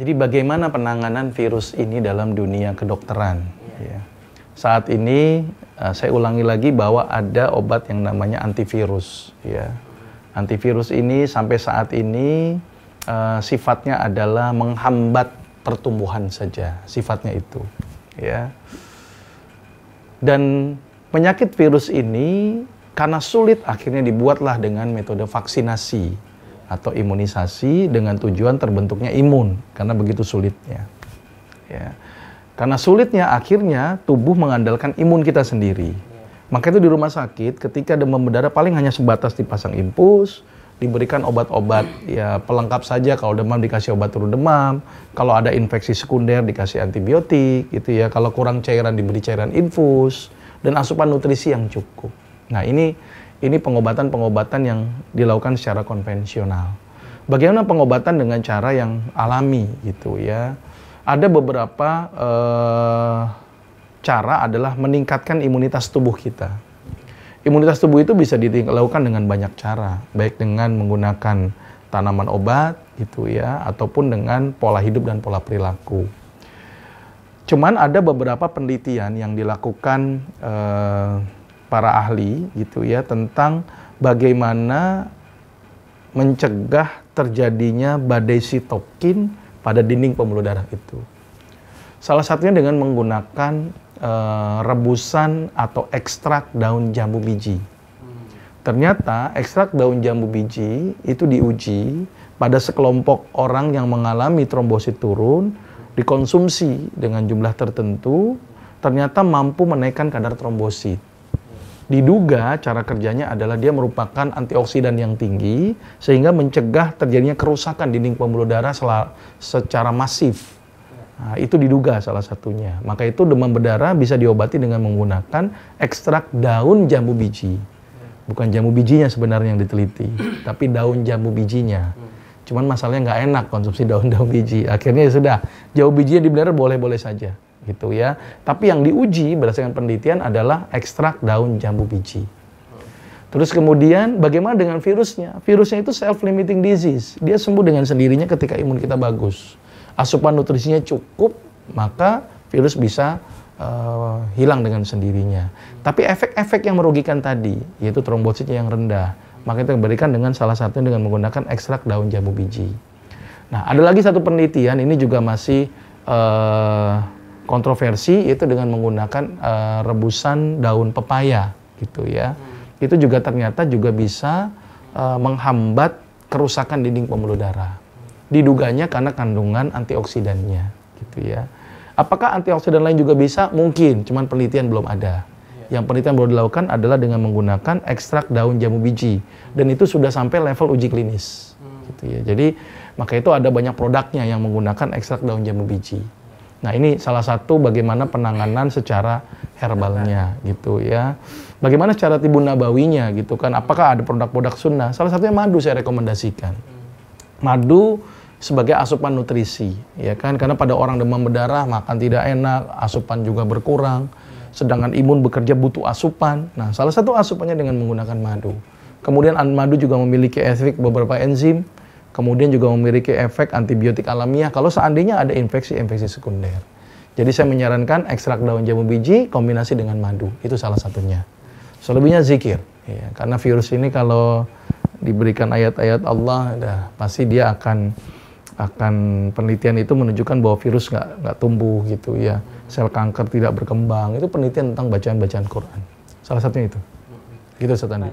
Jadi bagaimana penanganan virus ini dalam dunia kedokteran? Ya. Saat ini eh, saya ulangi lagi bahwa ada obat yang namanya antivirus. Ya. Antivirus ini sampai saat ini eh, sifatnya adalah menghambat pertumbuhan saja, sifatnya itu. Ya. Dan penyakit virus ini karena sulit akhirnya dibuatlah dengan metode vaksinasi atau imunisasi dengan tujuan terbentuknya imun karena begitu sulitnya. Ya. Karena sulitnya akhirnya tubuh mengandalkan imun kita sendiri. Maka itu di rumah sakit ketika demam berdarah paling hanya sebatas dipasang infus, diberikan obat-obat ya pelengkap saja kalau demam dikasih obat turun demam, kalau ada infeksi sekunder dikasih antibiotik gitu ya, kalau kurang cairan diberi cairan infus dan asupan nutrisi yang cukup. Nah ini ini pengobatan-pengobatan yang dilakukan secara konvensional. Bagaimana pengobatan dengan cara yang alami gitu ya? Ada beberapa eh, cara adalah meningkatkan imunitas tubuh kita. Imunitas tubuh itu bisa dilakukan dengan banyak cara, baik dengan menggunakan tanaman obat gitu ya, ataupun dengan pola hidup dan pola perilaku. Cuman ada beberapa penelitian yang dilakukan eh, para ahli gitu ya tentang bagaimana mencegah terjadinya badai sitokin pada dinding pembuluh darah itu. Salah satunya dengan menggunakan e, rebusan atau ekstrak daun jambu biji. Ternyata ekstrak daun jambu biji itu diuji pada sekelompok orang yang mengalami trombosit turun dikonsumsi dengan jumlah tertentu ternyata mampu menaikkan kadar trombosit. Diduga cara kerjanya adalah dia merupakan antioksidan yang tinggi sehingga mencegah terjadinya kerusakan dinding pembuluh darah secara masif. Nah, itu diduga salah satunya. Maka itu demam berdarah bisa diobati dengan menggunakan ekstrak daun jambu biji. Bukan jambu bijinya sebenarnya yang diteliti, tapi daun jambu bijinya. Cuman masalahnya nggak enak konsumsi daun-daun biji. Akhirnya ya sudah, jauh bijinya di blender boleh-boleh saja gitu ya. Tapi yang diuji berdasarkan penelitian adalah ekstrak daun jambu biji. Terus kemudian bagaimana dengan virusnya? Virusnya itu self-limiting disease. Dia sembuh dengan sendirinya ketika imun kita bagus. Asupan nutrisinya cukup, maka virus bisa uh, hilang dengan sendirinya. Tapi efek-efek yang merugikan tadi, yaitu trombositnya yang rendah, maka kita berikan dengan salah satu dengan menggunakan ekstrak daun jambu biji. Nah, ada lagi satu penelitian ini juga masih uh, kontroversi yaitu dengan menggunakan uh, rebusan daun pepaya gitu ya. Hmm. Itu juga ternyata juga bisa uh, menghambat kerusakan dinding pembuluh darah. Diduganya karena kandungan antioksidannya gitu ya. Apakah antioksidan lain juga bisa? Mungkin, cuman penelitian belum ada. Yang penelitian baru dilakukan adalah dengan menggunakan ekstrak daun jamu biji dan itu sudah sampai level uji klinis. Hmm. Gitu ya. Jadi maka itu ada banyak produknya yang menggunakan ekstrak daun jamu biji. Nah, ini salah satu bagaimana penanganan secara herbalnya gitu ya. Bagaimana cara tibun nabawinya gitu kan. Apakah ada produk-produk sunnah? Salah satunya madu saya rekomendasikan. Madu sebagai asupan nutrisi ya kan karena pada orang demam berdarah makan tidak enak asupan juga berkurang Sedangkan imun bekerja butuh asupan. Nah, salah satu asupannya dengan menggunakan madu. Kemudian madu juga memiliki efek beberapa enzim, kemudian juga memiliki efek antibiotik alamiah kalau seandainya ada infeksi-infeksi sekunder. Jadi saya menyarankan ekstrak daun jambu biji kombinasi dengan madu, itu salah satunya. Selebihnya zikir, ya, karena virus ini kalau diberikan ayat-ayat Allah, dah, pasti dia akan akan penelitian itu menunjukkan bahwa virus nggak nggak tumbuh gitu ya sel kanker tidak berkembang itu penelitian tentang bacaan-bacaan Quran salah satunya itu gitu setan